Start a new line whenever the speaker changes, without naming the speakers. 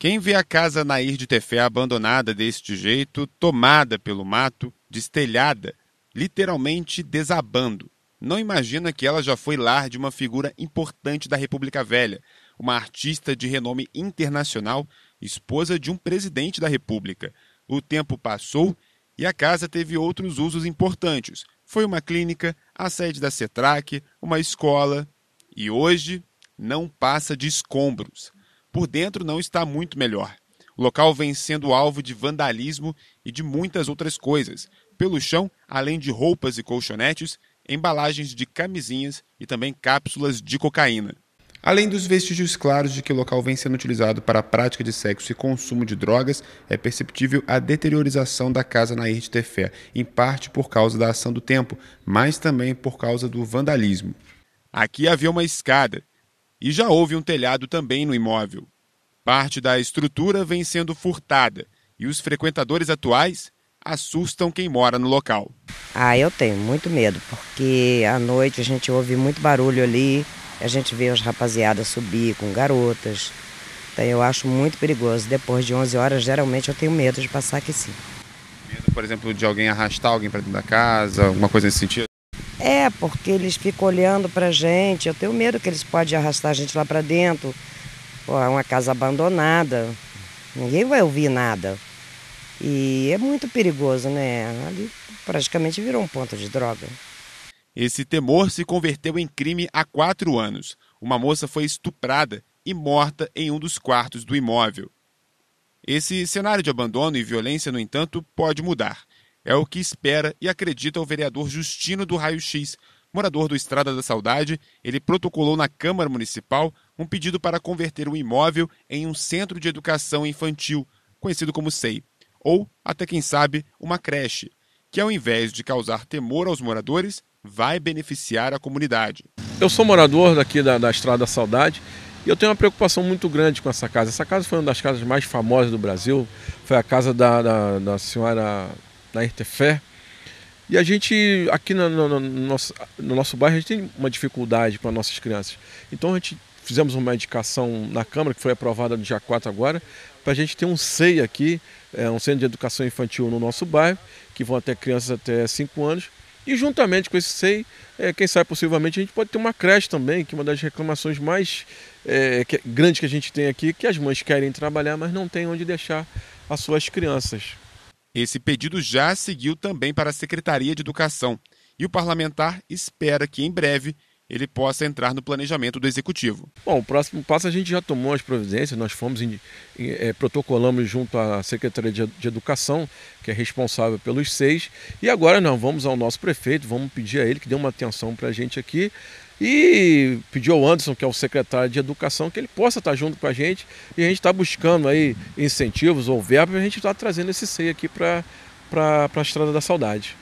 Quem vê a casa Nair de Tefé abandonada deste jeito, tomada pelo mato, destelhada, literalmente desabando, não imagina que ela já foi lar de uma figura importante da República Velha, uma artista de renome internacional, esposa de um presidente da República. O tempo passou e a casa teve outros usos importantes. Foi uma clínica, a sede da Cetrac, uma escola e hoje não passa de escombros por dentro não está muito melhor. O local vem sendo alvo de vandalismo e de muitas outras coisas. Pelo chão, além de roupas e colchonetes, embalagens de camisinhas e também cápsulas de cocaína. Além dos vestígios claros de que o local vem sendo utilizado para a prática de sexo e consumo de drogas, é perceptível a deteriorização da casa na de Tefé, em parte por causa da ação do tempo, mas também por causa do vandalismo. Aqui havia uma escada, e já houve um telhado também no imóvel. Parte da estrutura vem sendo furtada e os frequentadores atuais assustam quem mora no local.
Ah, eu tenho muito medo, porque à noite a gente ouve muito barulho ali, a gente vê as rapaziadas subir com garotas. Então eu acho muito perigoso. Depois de 11 horas, geralmente eu tenho medo de passar aqui sim.
Medo, por exemplo, de alguém arrastar alguém para dentro da casa, alguma coisa nesse sentido?
É, porque eles ficam olhando a gente. Eu tenho medo que eles podem arrastar a gente lá para dentro. Pô, é uma casa abandonada. Ninguém vai ouvir nada. E é muito perigoso, né? Ali praticamente virou um ponto de droga. Esse temor se converteu em crime
há quatro anos. Uma moça foi estuprada e morta em um dos quartos do imóvel. Esse cenário de abandono e violência, no entanto, pode mudar. É o que espera e acredita o vereador Justino do Raio X. Morador do Estrada da Saudade, ele protocolou na Câmara Municipal um pedido para converter o um imóvel em um centro de educação infantil, conhecido como SEI, ou, até quem sabe, uma creche, que ao invés de causar temor aos moradores, vai beneficiar a comunidade. Eu sou morador daqui da, da Estrada da Saudade e eu tenho uma preocupação muito grande com essa casa. Essa casa foi
uma das casas mais famosas do Brasil. Foi a casa da, da, da senhora na Irtefé. E a gente, aqui no, no, no, nosso, no nosso bairro, a gente tem uma dificuldade com as nossas crianças. Então a gente fizemos uma indicação na Câmara, que foi aprovada no dia 4 agora, para a gente ter um CEI aqui, é, um Centro de Educação Infantil no nosso bairro, que vão até crianças até 5 anos. E juntamente com esse SEI, é, quem sabe possivelmente a gente pode ter uma creche também, que é uma das reclamações mais é, que, grandes que a gente tem aqui, que as mães querem
trabalhar, mas não tem onde deixar as suas crianças. Esse pedido já seguiu também para a Secretaria de Educação e o parlamentar espera que, em breve, ele possa entrar no planejamento do executivo. Bom, o próximo passo a gente já tomou as providências, nós fomos em,
em, é, protocolamos junto à Secretaria de, de, Educação, que é responsável pelos seis, e agora nós vamos ao nosso prefeito, vamos pedir a ele que dê uma atenção para a gente aqui e pediu ao Anderson, que é o secretário de Educação, que ele possa estar junto com a gente e a gente está buscando aí incentivos ou verbas, a gente está trazendo esse seis aqui para a Estrada da Saudade.